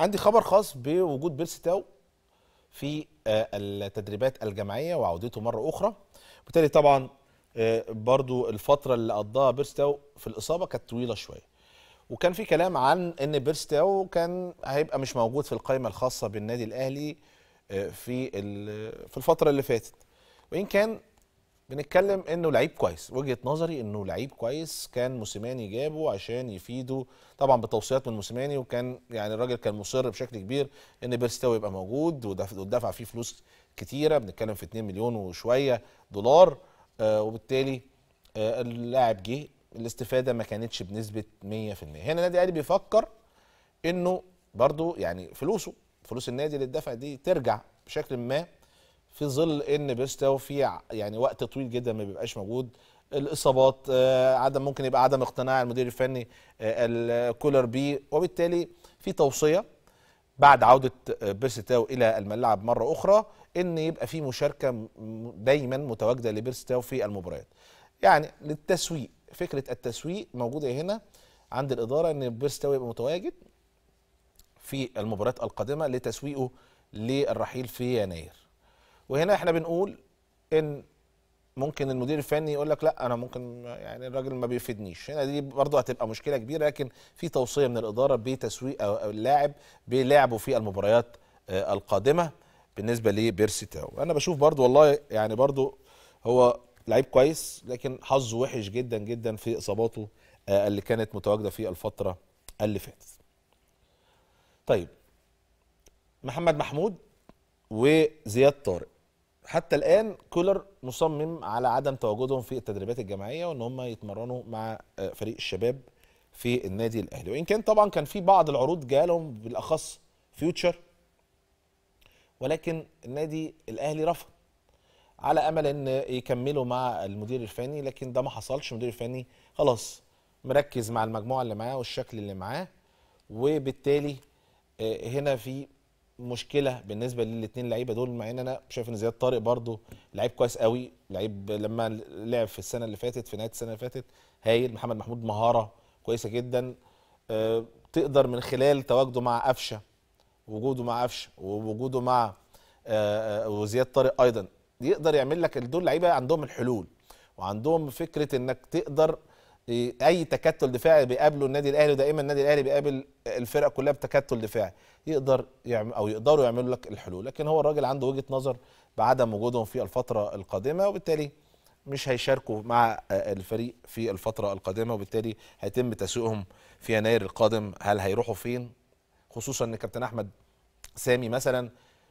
عندي خبر خاص بوجود بيرسي تاو في آه، التدريبات الجماعيه وعودته مره اخرى وبالتالي طبعا آه، برضو الفتره اللي قضاها بيرسي تاو في الاصابه كانت طويله شويه وكان في كلام عن ان بيرسي تاو كان هيبقى مش موجود في القائمه الخاصه بالنادي الاهلي آه، في في الفتره اللي فاتت وان كان بنتكلم انه لعيب كويس وجهه نظري انه لعيب كويس كان موسيماني جابه عشان يفيده طبعا بتوصيات من موسيماني وكان يعني الراجل كان مصر بشكل كبير ان بيرستاو يبقى موجود ودفع فيه فلوس كتيره بنتكلم في 2 مليون وشويه دولار آه وبالتالي آه اللاعب جه الاستفاده ما كانتش بنسبه 100% هنا النادي الاهلي بيفكر انه برضه يعني فلوسه فلوس النادي اللي اتدفع دي ترجع بشكل ما في ظل ان بيرستو في يعني وقت طويل جدا ما بيبقاش موجود الاصابات آه، عدم ممكن يبقى عدم اقتناع المدير الفني آه، الكولر بي وبالتالي في توصيه بعد عوده آه، بيرستاو الى الملعب مره اخرى ان يبقى في مشاركه دايما متواجده لبيرستاو في المباريات يعني للتسويق فكره التسويق موجوده هنا عند الاداره ان بيرستاو يبقى متواجد في المباريات القادمه لتسويقه للرحيل في يناير وهنا احنا بنقول ان ممكن المدير الفني يقول لك لا انا ممكن يعني الراجل ما بيفيدنيش هنا دي برضه هتبقى مشكله كبيره لكن في توصيه من الاداره بتسويق اللاعب بلعبه في المباريات آه، القادمه بالنسبه لبيرسي تاو انا بشوف برضه والله يعني برضه هو لعيب كويس لكن حظه وحش جدا جدا في اصاباته آه، اللي كانت متواجده في الفتره اللي فاتت طيب محمد محمود وزياد طارق حتى الان كولر مصمم على عدم تواجدهم في التدريبات الجماعيه وان هم يتمرنوا مع آه، فريق الشباب في النادي الاهلي وان كان طبعا كان في بعض العروض جالهم بالاخص فيوتشر ولكن النادي الاهلي رفض على امل ان يكملوا مع المدير الفني لكن ده ما حصلش المدير الفني خلاص مركز مع المجموعه اللي معاه والشكل اللي معاه وبالتالي آه، هنا في مشكله بالنسبه للاثنين لعيبه دول مع ان انا شايف ان زياد طارق برده لعيب كويس قوي لعيب لما لعب في السنه اللي فاتت في نهايه السنه اللي فاتت هايل محمد محمود مهاره كويسه جدا آه، تقدر من خلال تواجده مع قفشه وجوده مع قفشه ووجوده مع آه، آه، وزياد طارق ايضا يقدر يعمل لك دول لعيبه عندهم الحلول وعندهم فكره انك تقدر اي تكتل دفاعي بيقابله النادي الاهلي ودائما النادي الاهلي بيقابل الفرقه كلها بتكتل دفاعي يقدر يعمل او يقدروا يعملوا لك الحلول لكن هو الراجل عنده وجهه نظر بعدم وجودهم في الفتره القادمه وبالتالي مش هيشاركوا مع آه، الفريق في الفتره القادمه وبالتالي هيتم تسويقهم في يناير القادم هل هيروحوا فين خصوصا ان كابتن احمد سامي مثلا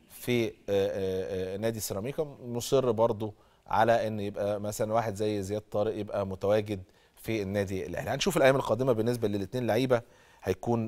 في آه، آه، نادي سيراميكا مصر برضه على ان يبقى مثلا واحد زي زياد طارق يبقى متواجد في النادي الاهلي هنشوف الايام القادمه بالنسبه للاثنين لعيبه هيكون